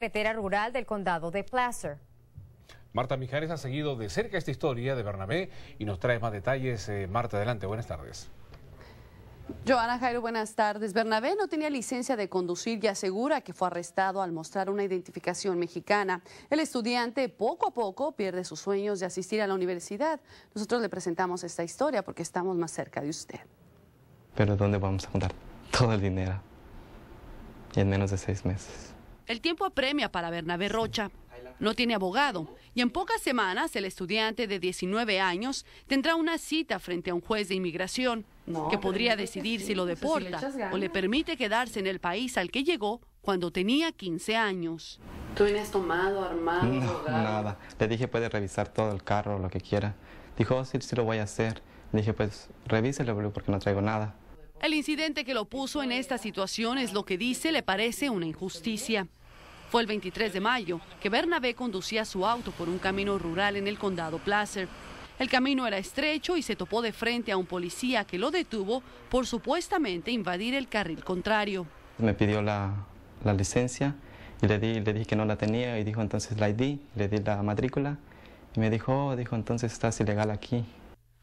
carretera rural del condado de Placer. Marta Mijares ha seguido de cerca esta historia de Bernabé y nos trae más detalles. Eh, Marta, adelante, buenas tardes. Joana Jairo, buenas tardes. Bernabé no tenía licencia de conducir y asegura que fue arrestado al mostrar una identificación mexicana. El estudiante poco a poco pierde sus sueños de asistir a la universidad. Nosotros le presentamos esta historia porque estamos más cerca de usted. Pero ¿dónde vamos a juntar todo el dinero? Y en menos de seis meses. El tiempo apremia para Bernabé Rocha. No tiene abogado y en pocas semanas el estudiante de 19 años tendrá una cita frente a un juez de inmigración que podría decidir si lo deporta o, le permite quedarse en el país al que llegó cuando tenía 15 años. ¿Tú vienes tomado, armado? No, nada. Le dije puede revisar todo el carro, lo que quiera. Dijo, oh, sí, sí lo voy a hacer. Le dije, pues revíselo porque no traigo nada. El incidente que lo puso en esta situación es lo que dice le parece una injusticia. Fue el 23 de mayo que Bernabé conducía su auto por un camino rural en el condado Placer. El camino era estrecho y se topó de frente a un policía que lo detuvo por supuestamente invadir el carril contrario. Me pidió la, licencia y le, di, le dije que no la tenía y dijo entonces la ID, le di la matrícula y me dijo, oh", dijo entonces estás ilegal aquí.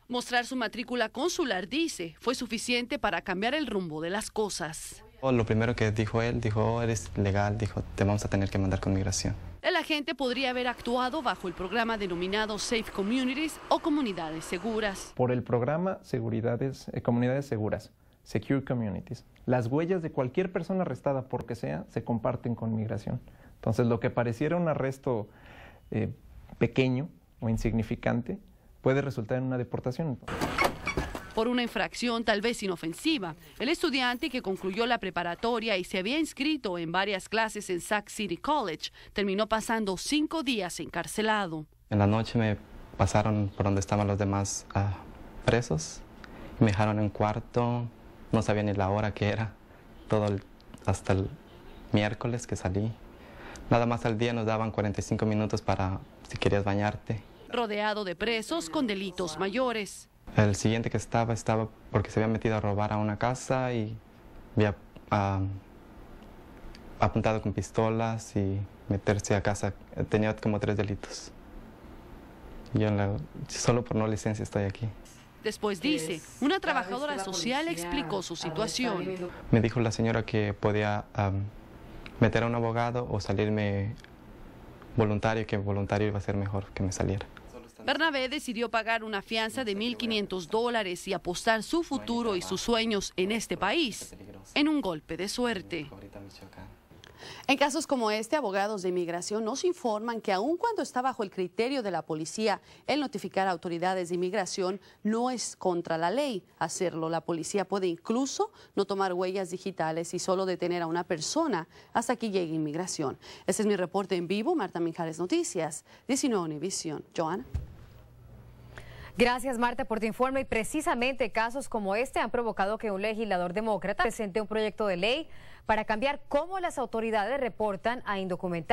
Mostrar su matrícula consular, dice, fue suficiente para cambiar el rumbo de las cosas. Lo primero que dijo él, dijo, oh, eres legal, dijo, te vamos a tener que mandar con migración. El agente podría haber actuado bajo el programa denominado Safe Communities o Comunidades Seguras. Por el programa Seguridades, eh, Comunidades Seguras, Secure Communities, las huellas de cualquier persona arrestada, porque sea, se comparten con migración. Entonces, lo que pareciera un arresto eh, pequeño o insignificante puede resultar en una deportación por una infracción tal vez inofensiva. El estudiante que concluyó la preparatoria y se había inscrito en varias clases en Sac City College terminó pasando cinco días encarcelado. En la noche me pasaron por donde estaban los demás ah, presos me dejaron en un cuarto, no sabía ni la hora que era, todo hasta el miércoles que salí. Nada más al día nos daban 45 minutos para si querías bañarte. Rodeado de presos con delitos mayores. El siguiente que estaba estaba porque se había metido a robar a una casa y había ah, apuntado con pistolas y meterse a casa. Tenía como tres delitos. Yo la, solo por no licencia estoy aquí. Después dice, una trabajadora social explicó su situación. Me dijo la señora que podía ah, meter a un abogado o salirme voluntario, que voluntario iba a ser mejor que me saliera. Bernabé decidió pagar una fianza de 1.500 dólares y apostar su futuro y sus sueños en este país en un golpe de suerte. En casos como este, abogados de inmigración nos informan que aun cuando está bajo el criterio de la policía el notificar a autoridades de inmigración, no es contra la ley hacerlo. La policía puede incluso no tomar huellas digitales y solo detener a una persona hasta que llegue inmigración. Ese es mi reporte en vivo, Marta Mijares, Noticias, 19 Univisión. Joana. Gracias, Marta, por tu informe. Y precisamente casos como este han provocado que un legislador demócrata presente un proyecto de ley para cambiar cómo las autoridades reportan a indocumentados.